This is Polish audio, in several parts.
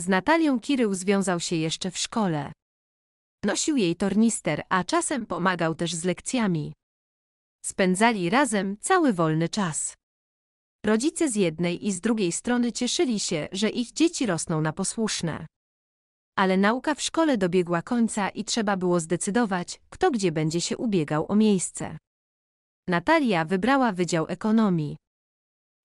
Z Natalią Kirył związał się jeszcze w szkole. Nosił jej tornister, a czasem pomagał też z lekcjami. Spędzali razem cały wolny czas. Rodzice z jednej i z drugiej strony cieszyli się, że ich dzieci rosną na posłuszne. Ale nauka w szkole dobiegła końca i trzeba było zdecydować, kto gdzie będzie się ubiegał o miejsce. Natalia wybrała Wydział Ekonomii.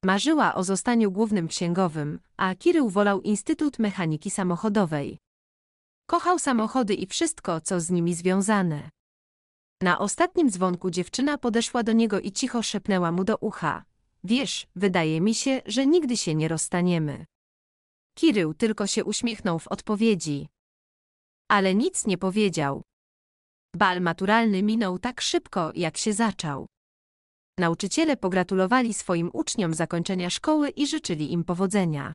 Marzyła o zostaniu głównym księgowym, a Kirył wolał Instytut Mechaniki Samochodowej. Kochał samochody i wszystko, co z nimi związane. Na ostatnim dzwonku dziewczyna podeszła do niego i cicho szepnęła mu do ucha. Wiesz, wydaje mi się, że nigdy się nie rozstaniemy. Kirył tylko się uśmiechnął w odpowiedzi. Ale nic nie powiedział. Bal maturalny minął tak szybko, jak się zaczął. Nauczyciele pogratulowali swoim uczniom zakończenia szkoły i życzyli im powodzenia.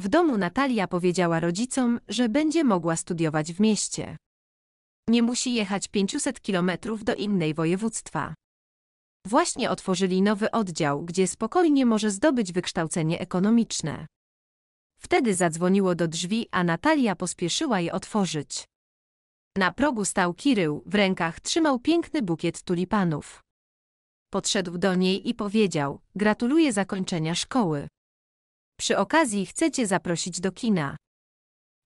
W domu Natalia powiedziała rodzicom, że będzie mogła studiować w mieście. Nie musi jechać 500 kilometrów do innej województwa. Właśnie otworzyli nowy oddział, gdzie spokojnie może zdobyć wykształcenie ekonomiczne. Wtedy zadzwoniło do drzwi, a Natalia pospieszyła je otworzyć. Na progu stał Kirył, w rękach trzymał piękny bukiet tulipanów. Podszedł do niej i powiedział: Gratuluję zakończenia szkoły. Przy okazji chcę cię zaprosić do kina.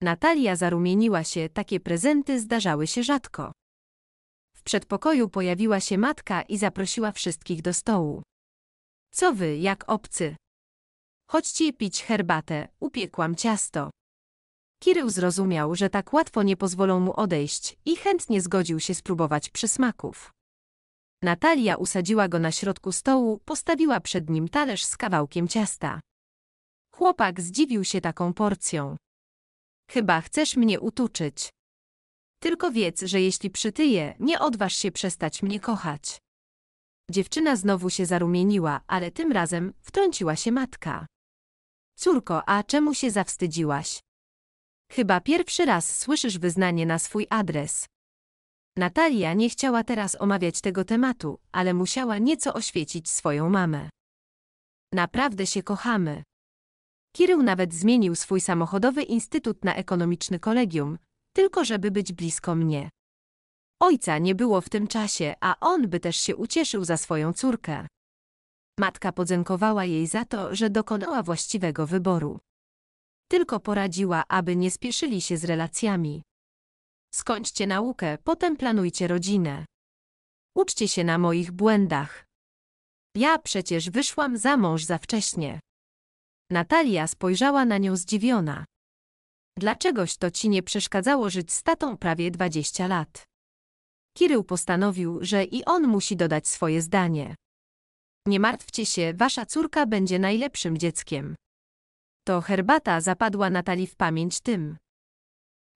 Natalia zarumieniła się, takie prezenty zdarzały się rzadko. W przedpokoju pojawiła się matka i zaprosiła wszystkich do stołu. Co wy, jak obcy? Chodźcie pić herbatę, upiekłam ciasto. Kirył zrozumiał, że tak łatwo nie pozwolą mu odejść i chętnie zgodził się spróbować przysmaków. Natalia usadziła go na środku stołu, postawiła przed nim talerz z kawałkiem ciasta. Chłopak zdziwił się taką porcją. Chyba chcesz mnie utuczyć. Tylko wiedz, że jeśli przytyję, nie odważ się przestać mnie kochać. Dziewczyna znowu się zarumieniła, ale tym razem wtrąciła się matka. Córko, a czemu się zawstydziłaś? Chyba pierwszy raz słyszysz wyznanie na swój adres. Natalia nie chciała teraz omawiać tego tematu, ale musiała nieco oświecić swoją mamę. Naprawdę się kochamy. Kirył nawet zmienił swój samochodowy instytut na ekonomiczny kolegium, tylko żeby być blisko mnie. Ojca nie było w tym czasie, a on by też się ucieszył za swoją córkę. Matka podziękowała jej za to, że dokonała właściwego wyboru. Tylko poradziła, aby nie spieszyli się z relacjami. Skończcie naukę, potem planujcie rodzinę. Uczcie się na moich błędach. Ja przecież wyszłam za mąż za wcześnie. Natalia spojrzała na nią zdziwiona. Dlaczegoś to ci nie przeszkadzało żyć z tatą prawie 20 lat. Kirył postanowił, że i on musi dodać swoje zdanie. Nie martwcie się, wasza córka będzie najlepszym dzieckiem. To herbata zapadła Natalii w pamięć tym,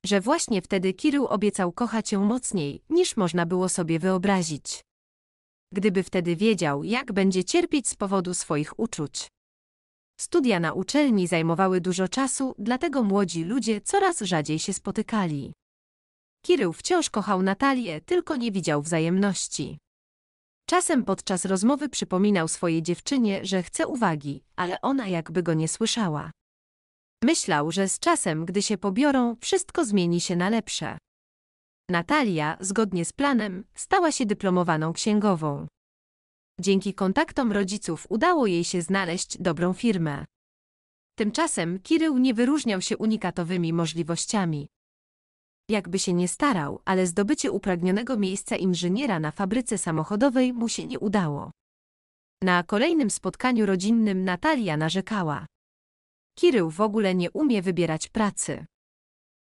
że właśnie wtedy Kirył obiecał kochać ją mocniej, niż można było sobie wyobrazić. Gdyby wtedy wiedział, jak będzie cierpieć z powodu swoich uczuć. Studia na uczelni zajmowały dużo czasu, dlatego młodzi ludzie coraz rzadziej się spotykali. Kirył wciąż kochał Natalię, tylko nie widział wzajemności. Czasem podczas rozmowy przypominał swojej dziewczynie, że chce uwagi, ale ona jakby go nie słyszała. Myślał, że z czasem, gdy się pobiorą, wszystko zmieni się na lepsze. Natalia, zgodnie z planem, stała się dyplomowaną księgową. Dzięki kontaktom rodziców udało jej się znaleźć dobrą firmę. Tymczasem Kirył nie wyróżniał się unikatowymi możliwościami. Jakby się nie starał, ale zdobycie upragnionego miejsca inżyniera na fabryce samochodowej mu się nie udało. Na kolejnym spotkaniu rodzinnym Natalia narzekała. Kirył w ogóle nie umie wybierać pracy.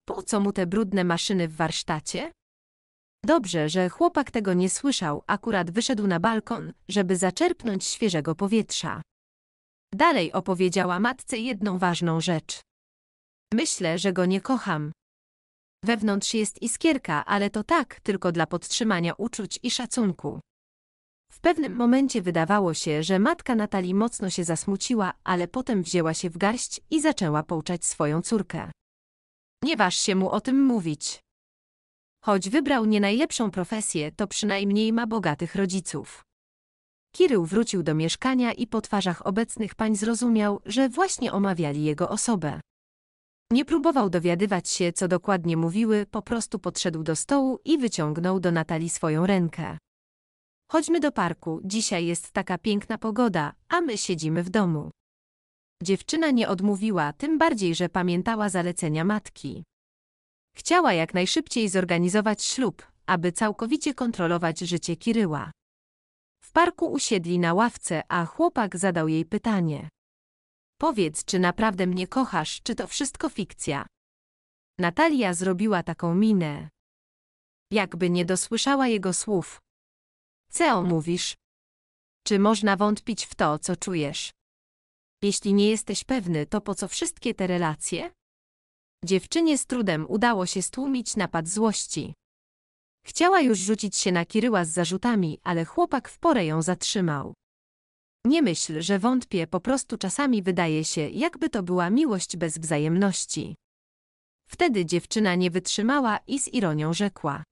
Po co mu te brudne maszyny w warsztacie? Dobrze, że chłopak tego nie słyszał, akurat wyszedł na balkon, żeby zaczerpnąć świeżego powietrza. Dalej opowiedziała matce jedną ważną rzecz. Myślę, że go nie kocham. Wewnątrz jest iskierka, ale to tak, tylko dla podtrzymania uczuć i szacunku. W pewnym momencie wydawało się, że matka Natalii mocno się zasmuciła, ale potem wzięła się w garść i zaczęła pouczać swoją córkę. Nie waż się mu o tym mówić. Choć wybrał nie najlepszą profesję, to przynajmniej ma bogatych rodziców. Kirył wrócił do mieszkania i po twarzach obecnych pań zrozumiał, że właśnie omawiali jego osobę. Nie próbował dowiadywać się, co dokładnie mówiły, po prostu podszedł do stołu i wyciągnął do Natalii swoją rękę. Chodźmy do parku, dzisiaj jest taka piękna pogoda, a my siedzimy w domu. Dziewczyna nie odmówiła, tym bardziej, że pamiętała zalecenia matki. Chciała jak najszybciej zorganizować ślub, aby całkowicie kontrolować życie Kiryła. W parku usiedli na ławce, a chłopak zadał jej pytanie. Powiedz, czy naprawdę mnie kochasz, czy to wszystko fikcja? Natalia zrobiła taką minę. Jakby nie dosłyszała jego słów, co mówisz? Czy można wątpić w to, co czujesz? Jeśli nie jesteś pewny, to po co wszystkie te relacje? Dziewczynie z trudem udało się stłumić napad złości. Chciała już rzucić się na Kiryła z zarzutami, ale chłopak w porę ją zatrzymał. Nie myśl, że wątpię, po prostu czasami wydaje się, jakby to była miłość bez wzajemności. Wtedy dziewczyna nie wytrzymała i z ironią rzekła.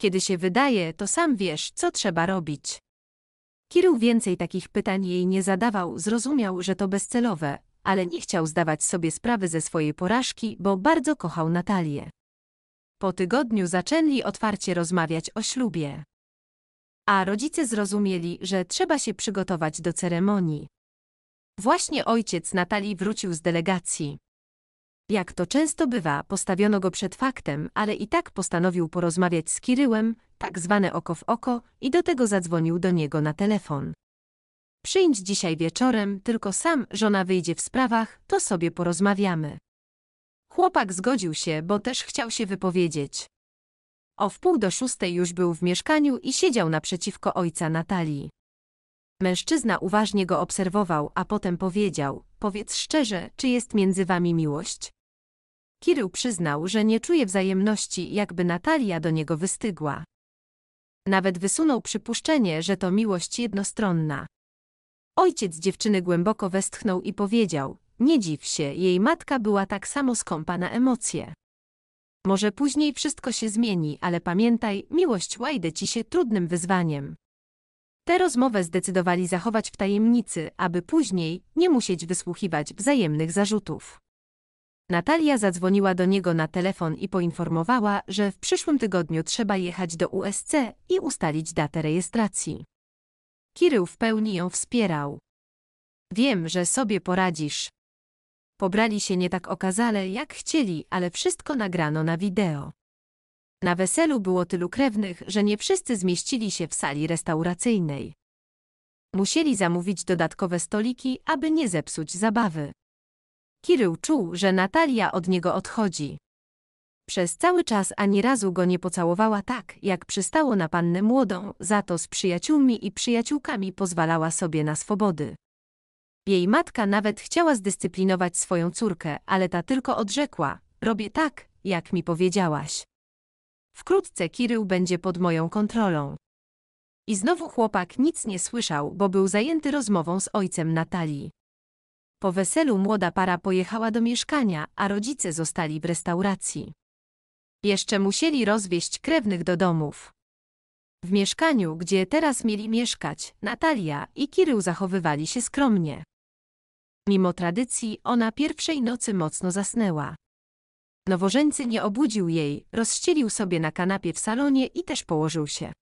Kiedy się wydaje, to sam wiesz, co trzeba robić. Kirył więcej takich pytań jej nie zadawał, zrozumiał, że to bezcelowe, ale nie chciał zdawać sobie sprawy ze swojej porażki, bo bardzo kochał Natalię. Po tygodniu zaczęli otwarcie rozmawiać o ślubie. A rodzice zrozumieli, że trzeba się przygotować do ceremonii. Właśnie ojciec Natalii wrócił z delegacji. Jak to często bywa, postawiono go przed faktem, ale i tak postanowił porozmawiać z Kiryłem, tak zwane oko w oko, i do tego zadzwonił do niego na telefon. Przyjdź dzisiaj wieczorem, tylko sam żona wyjdzie w sprawach, to sobie porozmawiamy. Chłopak zgodził się, bo też chciał się wypowiedzieć. O wpół do szóstej już był w mieszkaniu i siedział naprzeciwko ojca Natalii. Mężczyzna uważnie go obserwował, a potem powiedział: Powiedz szczerze, czy jest między wami miłość? Kirył przyznał, że nie czuje wzajemności, jakby Natalia do niego wystygła. Nawet wysunął przypuszczenie, że to miłość jednostronna. Ojciec dziewczyny głęboko westchnął i powiedział, nie dziw się, jej matka była tak samo skąpa na emocje. Może później wszystko się zmieni, ale pamiętaj, miłość łajdę ci się trudnym wyzwaniem. Tę rozmowę zdecydowali zachować w tajemnicy, aby później nie musieć wysłuchiwać wzajemnych zarzutów. Natalia zadzwoniła do niego na telefon i poinformowała, że w przyszłym tygodniu trzeba jechać do USC i ustalić datę rejestracji. Kirył w pełni ją wspierał. Wiem, że sobie poradzisz. Pobrali się nie tak okazale, jak chcieli, ale wszystko nagrano na wideo. Na weselu było tylu krewnych, że nie wszyscy zmieścili się w sali restauracyjnej. Musieli zamówić dodatkowe stoliki, aby nie zepsuć zabawy. Kirył czuł, że Natalia od niego odchodzi. Przez cały czas ani razu go nie pocałowała tak, jak przystało na pannę młodą, za to z przyjaciółmi i przyjaciółkami pozwalała sobie na swobody. Jej matka nawet chciała zdyscyplinować swoją córkę, ale ta tylko odrzekła: Robię tak, jak mi powiedziałaś. Wkrótce Kirył będzie pod moją kontrolą. I znowu chłopak nic nie słyszał, bo był zajęty rozmową z ojcem Natalii. Po weselu młoda para pojechała do mieszkania, a rodzice zostali w restauracji. Jeszcze musieli rozwieść krewnych do domów. W mieszkaniu, gdzie teraz mieli mieszkać, Natalia i Kirył zachowywali się skromnie. Mimo tradycji, ona pierwszej nocy mocno zasnęła. Nowożeńcy nie obudził jej, rozścielił sobie na kanapie w salonie i też położył się.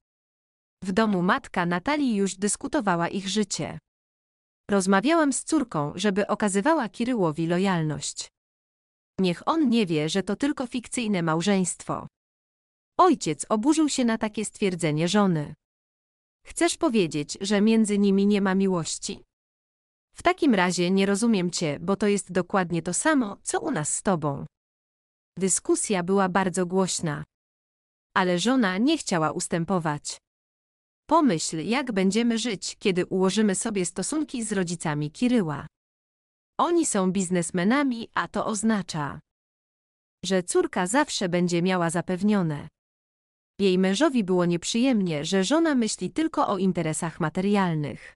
W domu matka Natalii już dyskutowała ich życie. Rozmawiałam z córką, żeby okazywała Kiryłowi lojalność. Niech on nie wie, że to tylko fikcyjne małżeństwo. Ojciec oburzył się na takie stwierdzenie żony. Chcesz powiedzieć, że między nimi nie ma miłości? W takim razie nie rozumiem cię, bo to jest dokładnie to samo, co u nas z tobą. Dyskusja była bardzo głośna. Ale żona nie chciała ustępować. Pomyśl, jak będziemy żyć, kiedy ułożymy sobie stosunki z rodzicami Kiryła. Oni są biznesmenami, a to oznacza, że córka zawsze będzie miała zapewnione. Jej mężowi było nieprzyjemnie, że żona myśli tylko o interesach materialnych.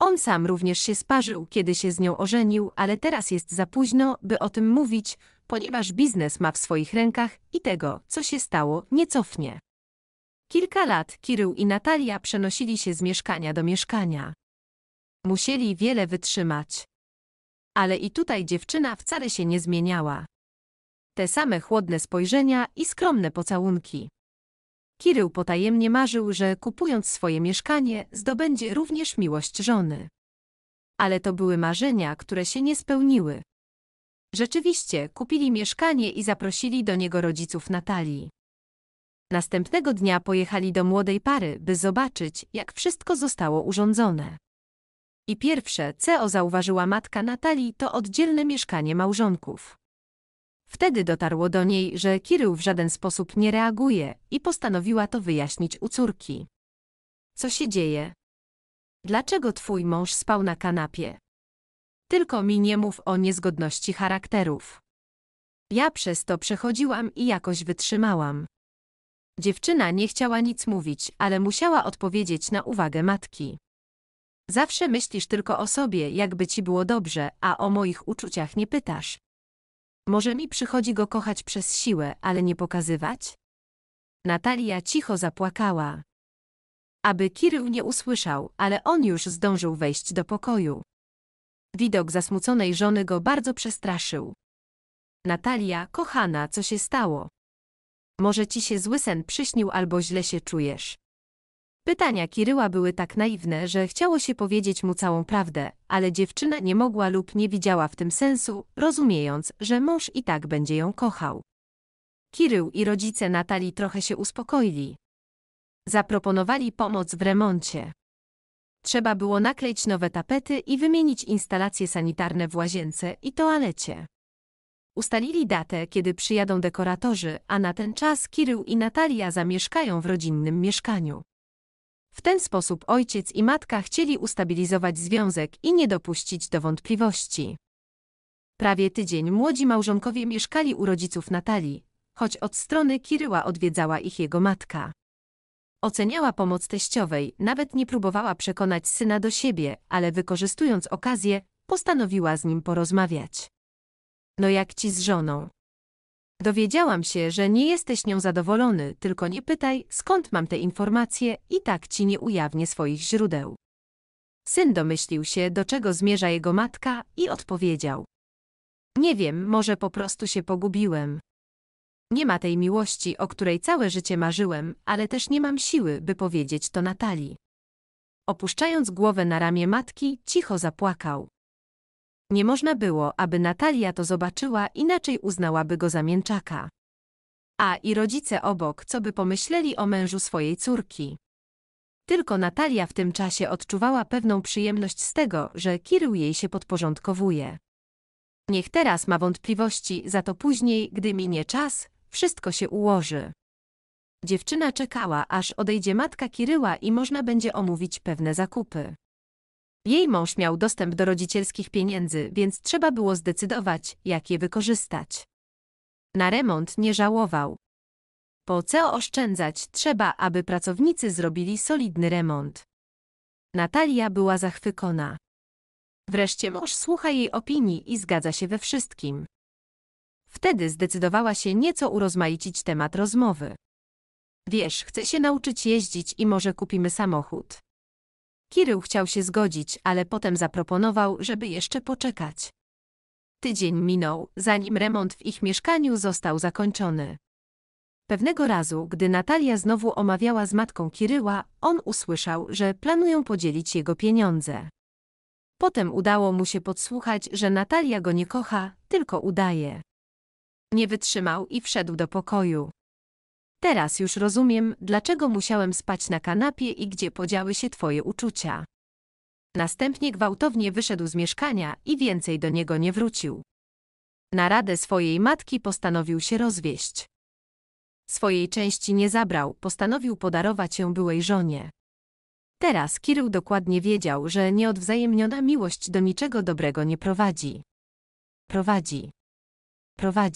On sam również się sparzył, kiedy się z nią ożenił, ale teraz jest za późno, by o tym mówić, ponieważ biznes ma w swoich rękach i tego, co się stało, nie cofnie. Kilka lat Kirył i Natalia przenosili się z mieszkania do mieszkania. Musieli wiele wytrzymać. Ale i tutaj dziewczyna wcale się nie zmieniała. Te same chłodne spojrzenia i skromne pocałunki. Kirył potajemnie marzył, że kupując swoje mieszkanie, zdobędzie również miłość żony. Ale to były marzenia, które się nie spełniły. Rzeczywiście, kupili mieszkanie i zaprosili do niego rodziców Natalii. Następnego dnia pojechali do młodej pary, by zobaczyć, jak wszystko zostało urządzone. I pierwsze, co zauważyła matka Natalii, to oddzielne mieszkanie małżonków. Wtedy dotarło do niej, że Kirył w żaden sposób nie reaguje i postanowiła to wyjaśnić u córki. Co się dzieje? Dlaczego twój mąż spał na kanapie? Tylko mi nie mów o niezgodności charakterów. Ja przez to przechodziłam i jakoś wytrzymałam. Dziewczyna nie chciała nic mówić, ale musiała odpowiedzieć na uwagę matki. Zawsze myślisz tylko o sobie, jakby ci było dobrze, a o moich uczuciach nie pytasz. Może mi przychodzi go kochać przez siłę, ale nie pokazywać? Natalia cicho zapłakała. Aby Kirył nie usłyszał, ale on już zdążył wejść do pokoju. Widok zasmuconej żony go bardzo przestraszył. Natalia, kochana, co się stało? Może ci się zły sen przyśnił albo źle się czujesz. Pytania Kiryła były tak naiwne, że chciało się powiedzieć mu całą prawdę, ale dziewczyna nie mogła lub nie widziała w tym sensu, rozumiejąc, że mąż i tak będzie ją kochał. Kirył i rodzice Natalii trochę się uspokoili. Zaproponowali pomoc w remoncie. Trzeba było nakleić nowe tapety i wymienić instalacje sanitarne w łazience i toalecie. Ustalili datę, kiedy przyjadą dekoratorzy, a na ten czas Kirył i Natalia zamieszkają w rodzinnym mieszkaniu. W ten sposób ojciec i matka chcieli ustabilizować związek i nie dopuścić do wątpliwości. Prawie tydzień młodzi małżonkowie mieszkali u rodziców Natalii, choć od strony Kiryła odwiedzała ich jego matka. Oceniała pomoc teściowej, nawet nie próbowała przekonać syna do siebie, ale wykorzystując okazję, postanowiła z nim porozmawiać. No jak ci z żoną? Dowiedziałam się, że nie jesteś nią zadowolony, tylko nie pytaj, skąd mam te informacje i tak ci nie ujawnię swoich źródeł. Syn domyślił się, do czego zmierza jego matka i odpowiedział. Nie wiem, może po prostu się pogubiłem. Nie ma tej miłości, o której całe życie marzyłem, ale też nie mam siły, by powiedzieć to Natalii. Opuszczając głowę na ramię matki, cicho zapłakał. Nie można było, aby Natalia to zobaczyła, inaczej uznałaby go za mięczaka. A i rodzice obok, co by pomyśleli o mężu swojej córki. Tylko Natalia w tym czasie odczuwała pewną przyjemność z tego, że Kirył jej się podporządkowuje. Niech teraz ma wątpliwości, za to później, gdy minie czas, wszystko się ułoży. Dziewczyna czekała, aż odejdzie matka Kiryła i można będzie omówić pewne zakupy. Jej mąż miał dostęp do rodzicielskich pieniędzy, więc trzeba było zdecydować, jak je wykorzystać. Na remont nie żałował. Po co oszczędzać trzeba, aby pracownicy zrobili solidny remont. Natalia była zachwykona. Wreszcie mąż słucha jej opinii i zgadza się we wszystkim. Wtedy zdecydowała się nieco urozmaicić temat rozmowy. Wiesz, chcę się nauczyć jeździć i może kupimy samochód. Kirył chciał się zgodzić, ale potem zaproponował, żeby jeszcze poczekać. Tydzień minął, zanim remont w ich mieszkaniu został zakończony. Pewnego razu, gdy Natalia znowu omawiała z matką Kiryła, on usłyszał, że planują podzielić jego pieniądze. Potem udało mu się podsłuchać, że Natalia go nie kocha, tylko udaje. Nie wytrzymał i wszedł do pokoju. Teraz już rozumiem, dlaczego musiałem spać na kanapie i gdzie podziały się twoje uczucia. Następnie gwałtownie wyszedł z mieszkania i więcej do niego nie wrócił. Na radę swojej matki postanowił się rozwieść. Swojej części nie zabrał, postanowił podarować ją byłej żonie. Teraz Kirył dokładnie wiedział, że nieodwzajemniona miłość do niczego dobrego nie prowadzi. Prowadzi. Prowadzi.